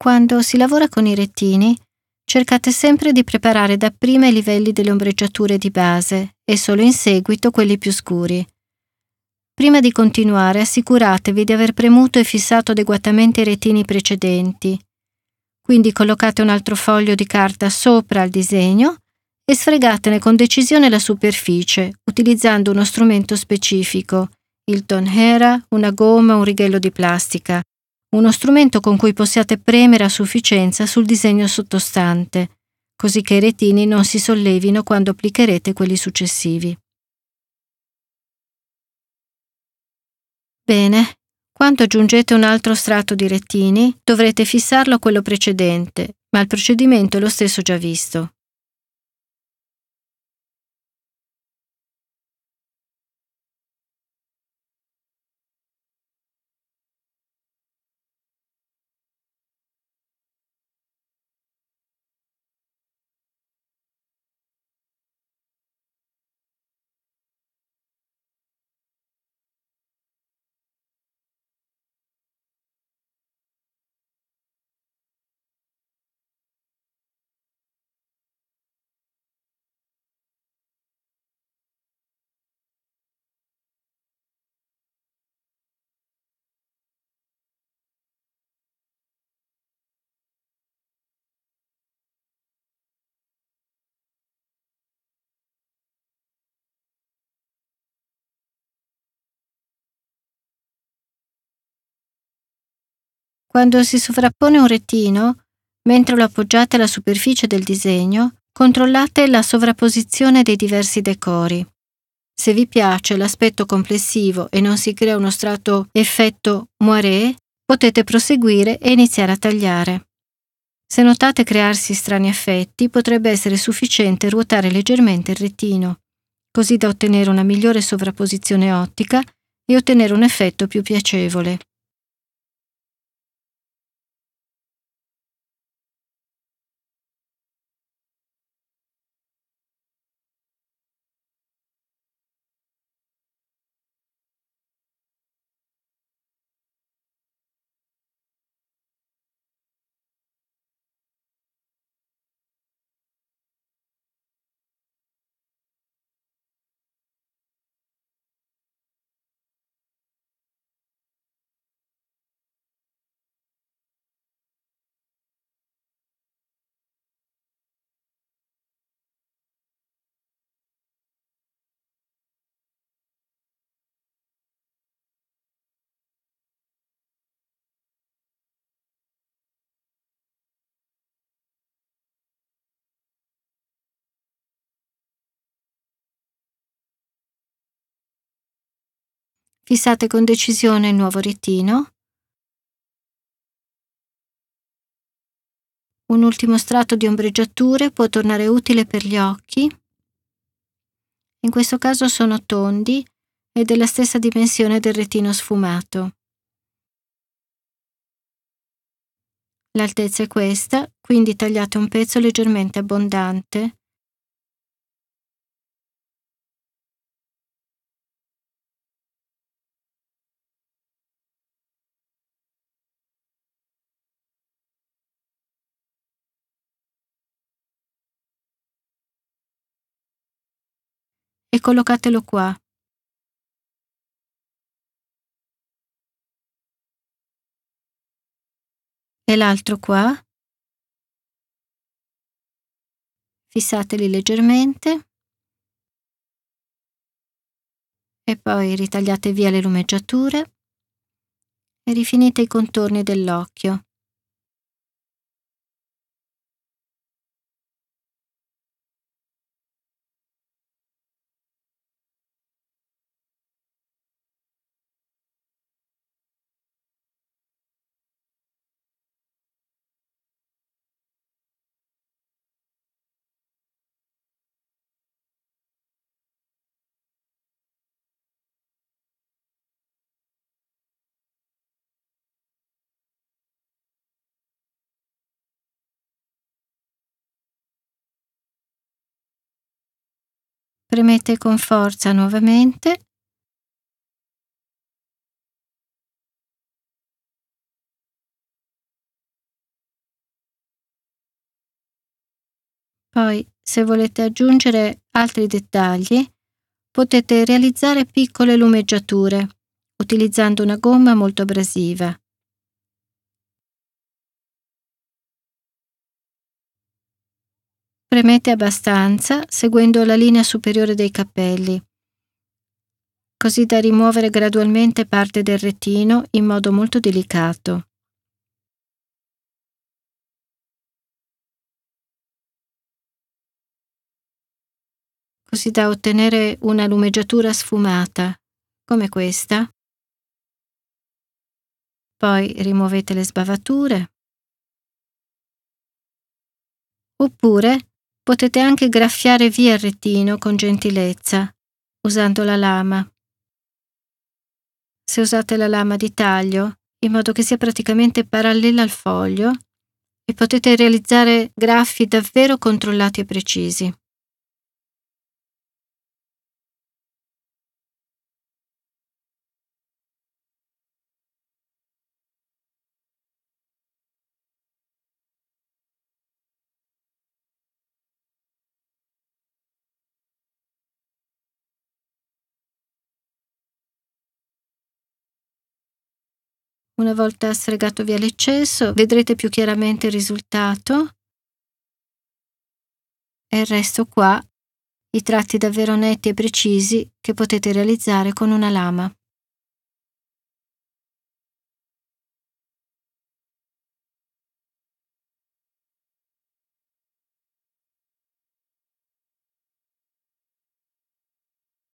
Quando si lavora con i rettini, cercate sempre di preparare dapprima i livelli delle ombreggiature di base e solo in seguito quelli più scuri. Prima di continuare assicuratevi di aver premuto e fissato adeguatamente i rettini precedenti. Quindi collocate un altro foglio di carta sopra al disegno e sfregatene con decisione la superficie, utilizzando uno strumento specifico, il tonhera, una gomma, o un righello di plastica uno strumento con cui possiate premere a sufficienza sul disegno sottostante, così che i retini non si sollevino quando applicherete quelli successivi. Bene, quando aggiungete un altro strato di retini, dovrete fissarlo a quello precedente, ma il procedimento è lo stesso già visto. quando si sovrappone un rettino, mentre lo appoggiate alla superficie del disegno, controllate la sovrapposizione dei diversi decori. Se vi piace l'aspetto complessivo e non si crea uno strato effetto moiré, potete proseguire e iniziare a tagliare. Se notate crearsi strani effetti, potrebbe essere sufficiente ruotare leggermente il rettino, così da ottenere una migliore sovrapposizione ottica e ottenere un effetto più piacevole. Fissate con decisione il nuovo retino. Un ultimo strato di ombreggiature può tornare utile per gli occhi. In questo caso sono tondi e della stessa dimensione del retino sfumato. L'altezza è questa, quindi tagliate un pezzo leggermente abbondante e collocatelo qua. E l'altro qua. Fissateli leggermente. E poi ritagliate via le lumeggiature e rifinite i contorni dell'occhio. premete con forza nuovamente Poi, se volete aggiungere altri dettagli, potete realizzare piccole lumeggiature utilizzando una gomma molto abrasiva. Premete abbastanza seguendo la linea superiore dei capelli, così da rimuovere gradualmente parte del retino in modo molto delicato. così da ottenere una lumeggiatura sfumata, come questa. Poi rimuovete le sbavature. Oppure potete anche graffiare via il rettino con gentilezza, usando la lama. Se usate la lama di taglio, in modo che sia praticamente parallela al foglio, e potete realizzare graffi davvero controllati e precisi. Una volta sfregato via l'eccesso, vedrete più chiaramente il risultato. E il resto qua, i tratti davvero netti e precisi che potete realizzare con una lama.